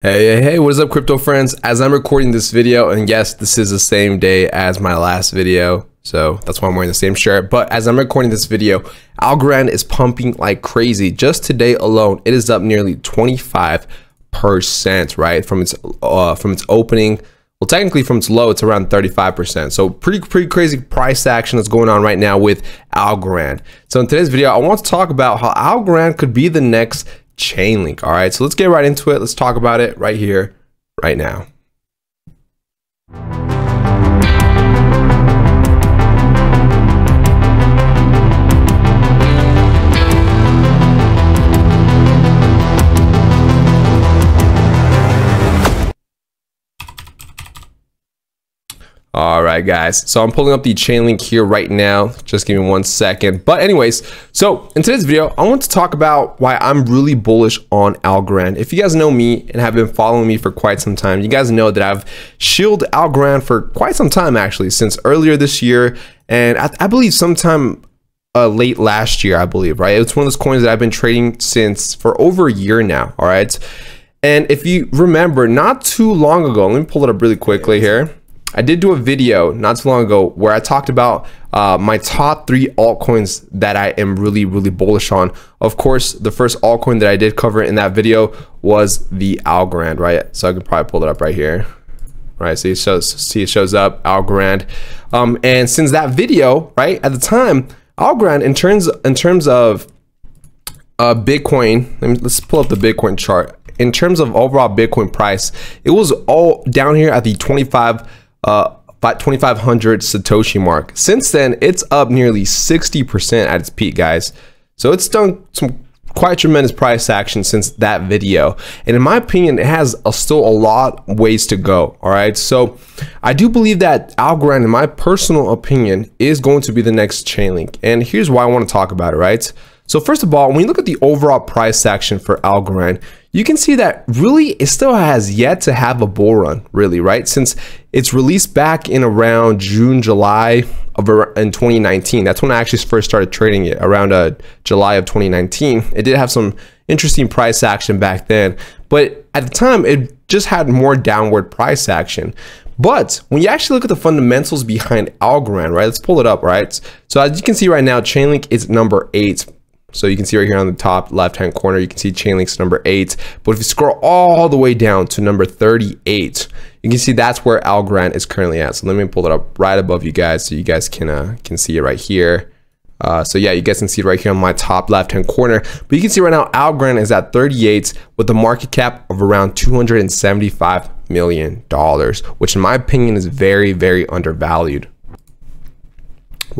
Hey, hey, hey, what is up crypto friends? As I'm recording this video, and yes, this is the same day as my last video, so that's why I'm wearing the same shirt, but as I'm recording this video, Algorand is pumping like crazy. Just today alone, it is up nearly 25%, right? From its uh, from its opening, well, technically from its low, it's around 35%. So pretty, pretty crazy price action that's going on right now with Algorand. So in today's video, I want to talk about how Algorand could be the next Chainlink. All right, so let's get right into it. Let's talk about it right here, right now. All right, guys. So I'm pulling up the chain link here right now. Just give me one second. But anyways, so in today's video, I want to talk about why I'm really bullish on Algorand. If you guys know me and have been following me for quite some time, you guys know that I've shielded Algorand for quite some time, actually, since earlier this year. And I, I believe sometime uh, late last year, I believe, right? It's one of those coins that I've been trading since for over a year now, all right? And if you remember, not too long ago, let me pull it up really quickly here. I did do a video not too long ago where I talked about uh, my top three altcoins that I am really, really bullish on. Of course, the first altcoin that I did cover in that video was the Algorand, right? So I can probably pull it up right here. Right, see it shows, see it shows up, Algorand. Um, and since that video, right, at the time, Algorand in terms in terms of uh, Bitcoin, let me, let's pull up the Bitcoin chart. In terms of overall Bitcoin price, it was all down here at the 25 uh, 2500 Satoshi mark. Since then, it's up nearly 60% at its peak, guys. So it's done some quite tremendous price action since that video. And in my opinion, it has a, still a lot ways to go. All right. So I do believe that Algorand, in my personal opinion, is going to be the next chain link. And here's why I want to talk about it, right? So first of all, when you look at the overall price action for Algorand, you can see that really it still has yet to have a bull run, really, right? Since it's released back in around June, July of in 2019. That's when I actually first started trading it around uh, July of 2019. It did have some interesting price action back then, but at the time it just had more downward price action. But when you actually look at the fundamentals behind Algorand, right? Let's pull it up, right? So as you can see right now, Chainlink is number eight so you can see right here on the top left-hand corner, you can see Chainlink's number eight. But if you scroll all the way down to number 38, you can see that's where Al Grant is currently at. So let me pull it up right above you guys so you guys can, uh, can see it right here. Uh, so yeah, you guys can see right here on my top left-hand corner. But you can see right now, Al Grant is at 38 with a market cap of around 275 million dollars, which in my opinion is very, very undervalued.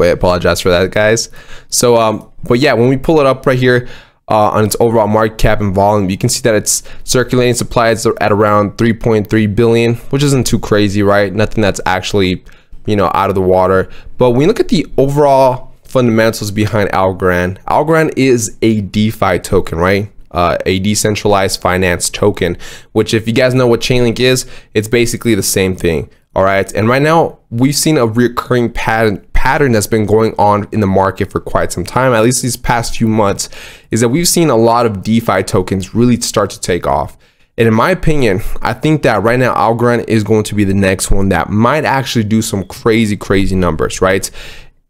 I apologize for that, guys. So, um, but yeah, when we pull it up right here uh, on its overall market cap and volume, you can see that its circulating supply is at around 3.3 billion, which isn't too crazy, right? Nothing that's actually, you know, out of the water. But when you look at the overall fundamentals behind Algorand, Algorand is a DeFi token, right? Uh, a decentralized finance token, which if you guys know what Chainlink is, it's basically the same thing. All right. And right now we've seen a recurring pattern pattern that's been going on in the market for quite some time, at least these past few months, is that we've seen a lot of DeFi tokens really start to take off. And in my opinion, I think that right now Algorand is going to be the next one that might actually do some crazy, crazy numbers, right?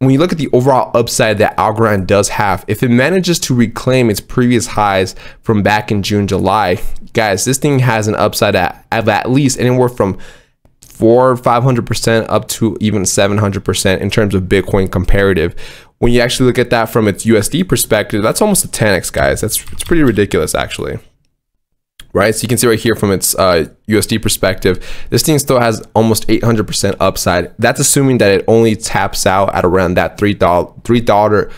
When you look at the overall upside that Algorand does have, if it manages to reclaim its previous highs from back in June, July, guys, this thing has an upside at, at least anywhere from four, 500% up to even 700% in terms of Bitcoin comparative. When you actually look at that from its USD perspective, that's almost a 10x, guys. That's it's pretty ridiculous, actually right? So you can see right here from its uh, USD perspective, this thing still has almost 800% upside. That's assuming that it only taps out at around that $3, $3,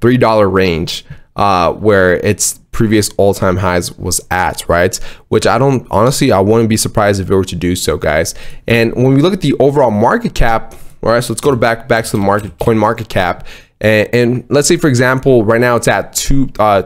$3 range uh, where its previous all-time highs was at, right? Which I don't, honestly, I wouldn't be surprised if it were to do so, guys. And when we look at the overall market cap, all right, so let's go to back back to the market coin market cap, and, and let's say for example, right now it's at two uh,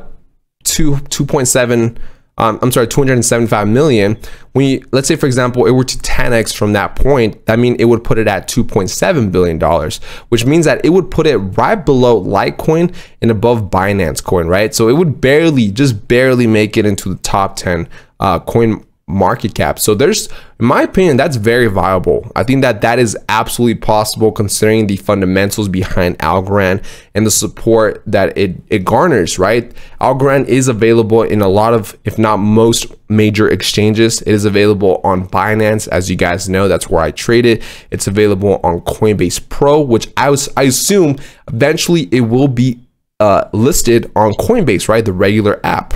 two two point seven um, I'm sorry, 275 million. We let's say, for example, it were to 10x from that point. That mean it would put it at 2.7 billion dollars, which means that it would put it right below Litecoin and above Binance Coin, right? So it would barely, just barely, make it into the top 10 uh, coin market cap. So there's, in my opinion, that's very viable. I think that that is absolutely possible considering the fundamentals behind Algorand and the support that it, it garners, right? Algorand is available in a lot of, if not most major exchanges. It is available on Binance, as you guys know, that's where I trade it. It's available on Coinbase Pro, which I, was, I assume eventually it will be uh, listed on Coinbase, right? The regular app.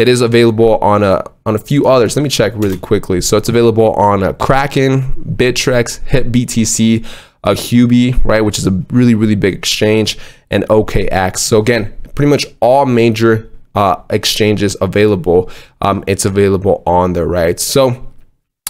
It is available on a on a few others. Let me check really quickly. So it's available on uh, Kraken, Bitrex, HitBTC, a uh, Hubi, right, which is a really really big exchange, and OKX. So again, pretty much all major uh, exchanges available. Um, it's available on there, right? So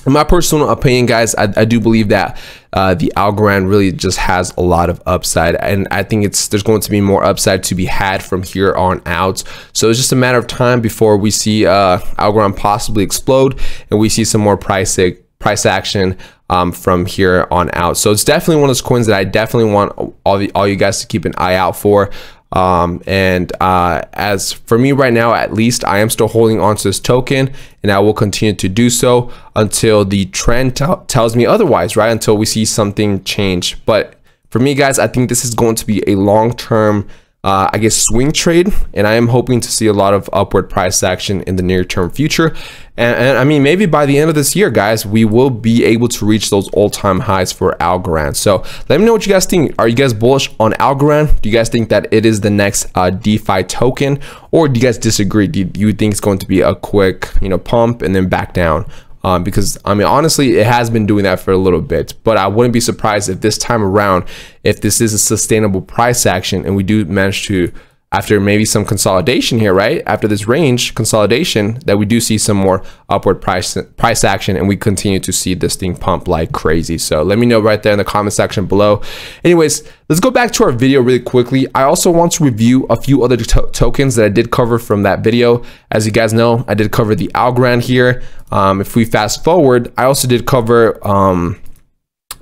in my personal opinion, guys, I, I do believe that uh, the Algorand really just has a lot of upside, and I think it's there's going to be more upside to be had from here on out. So it's just a matter of time before we see uh, Algorand possibly explode, and we see some more price price action um, from here on out. So it's definitely one of those coins that I definitely want all the all you guys to keep an eye out for. Um, and uh, as for me right now, at least I am still holding on to this token and I will continue to do so until the trend tells me otherwise, right? Until we see something change. But for me, guys, I think this is going to be a long-term uh, I guess, swing trade. And I am hoping to see a lot of upward price action in the near term future. And, and I mean, maybe by the end of this year, guys, we will be able to reach those all time highs for Algorand. So let me know what you guys think. Are you guys bullish on Algorand? Do you guys think that it is the next uh, DeFi token? Or do you guys disagree? Do you, do you think it's going to be a quick, you know, pump and then back down? um, because I mean, honestly, it has been doing that for a little bit. But I wouldn't be surprised if this time around, if this is a sustainable price action and we do manage to after maybe some consolidation here, right? After this range consolidation, that we do see some more upward price price action and we continue to see this thing pump like crazy. So let me know right there in the comment section below. Anyways, let's go back to our video really quickly. I also want to review a few other to tokens that I did cover from that video. As you guys know, I did cover the Algorand here. Um, if we fast forward, I also did cover um,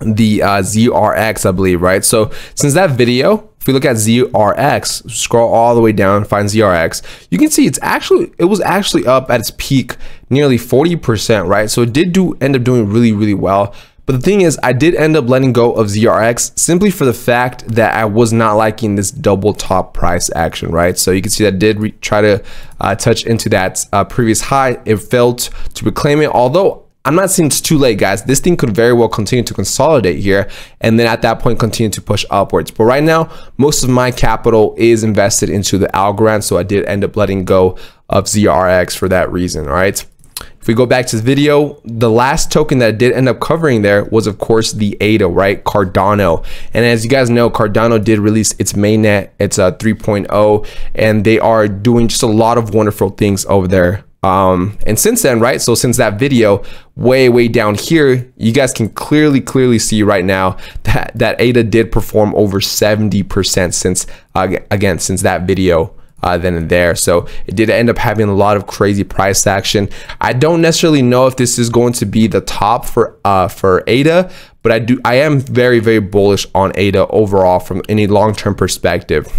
the uh, ZRX, I believe, right? So since that video, if we look at ZRX, scroll all the way down, find ZRX, you can see it's actually, it was actually up at its peak nearly 40%, right? So it did do end up doing really, really well. But the thing is, I did end up letting go of ZRX simply for the fact that I was not liking this double top price action, right? So you can see that did try to uh, touch into that uh, previous high. It failed to reclaim it, although I'm not saying it's too late, guys. This thing could very well continue to consolidate here and then at that point continue to push upwards. But right now, most of my capital is invested into the Algorand, so I did end up letting go of ZRX for that reason, all right? If we go back to the video, the last token that I did end up covering there was, of course, the ADA, right? Cardano. And as you guys know, Cardano did release its mainnet, it's a 3.0, and they are doing just a lot of wonderful things over there um, and since then, right? So since that video way, way down here, you guys can clearly, clearly see right now that, that ADA did perform over 70% since, uh, again, since that video uh, then and there. So it did end up having a lot of crazy price action. I don't necessarily know if this is going to be the top for, uh, for ADA, but I do, I am very, very bullish on ADA overall from any long-term perspective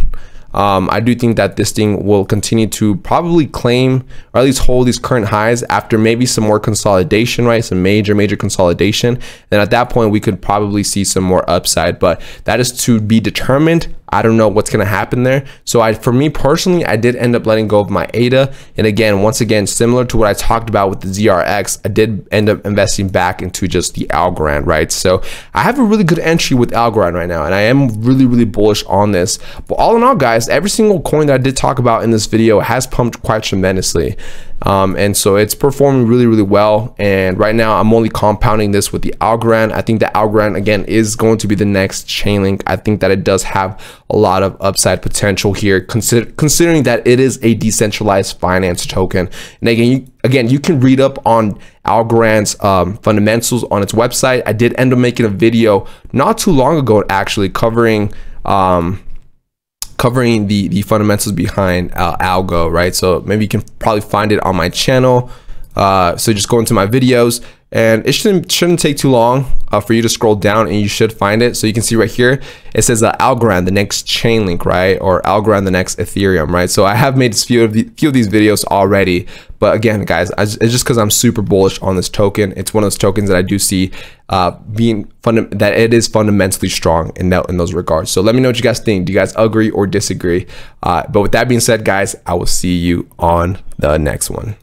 um, I do think that this thing will continue to probably claim or at least hold these current highs after maybe some more consolidation, right? Some major, major consolidation. Then at that point, we could probably see some more upside, but that is to be determined. I don't know what's going to happen there. So I, for me personally, I did end up letting go of my ADA. And again, once again, similar to what I talked about with the ZRX, I did end up investing back into just the Algorand, right? So I have a really good entry with Algorand right now, and I am really, really bullish on this. But all in all, guys, every single coin that I did talk about in this video has pumped quite tremendously. Um, and so it's performing really, really well. And right now I'm only compounding this with the Algorand. I think the Algorand again is going to be the next Chainlink. I think that it does have a lot of upside potential here, consider considering that it is a decentralized finance token. And again, you, again, you can read up on Algorand's um, fundamentals on its website. I did end up making a video not too long ago actually covering um, covering the the fundamentals behind uh, algo, right? So maybe you can probably find it on my channel. Uh, so just go into my videos and it shouldn't, shouldn't take too long uh, for you to scroll down and you should find it. So you can see right here, it says uh, Algorand, the next chain link, right? Or Algorand, the next Ethereum, right? So I have made a few of, the, few of these videos already. But again, guys, I, it's just because I'm super bullish on this token. It's one of those tokens that I do see uh, being that it is fundamentally strong in, that, in those regards. So let me know what you guys think. Do you guys agree or disagree? Uh, but with that being said, guys, I will see you on the next one.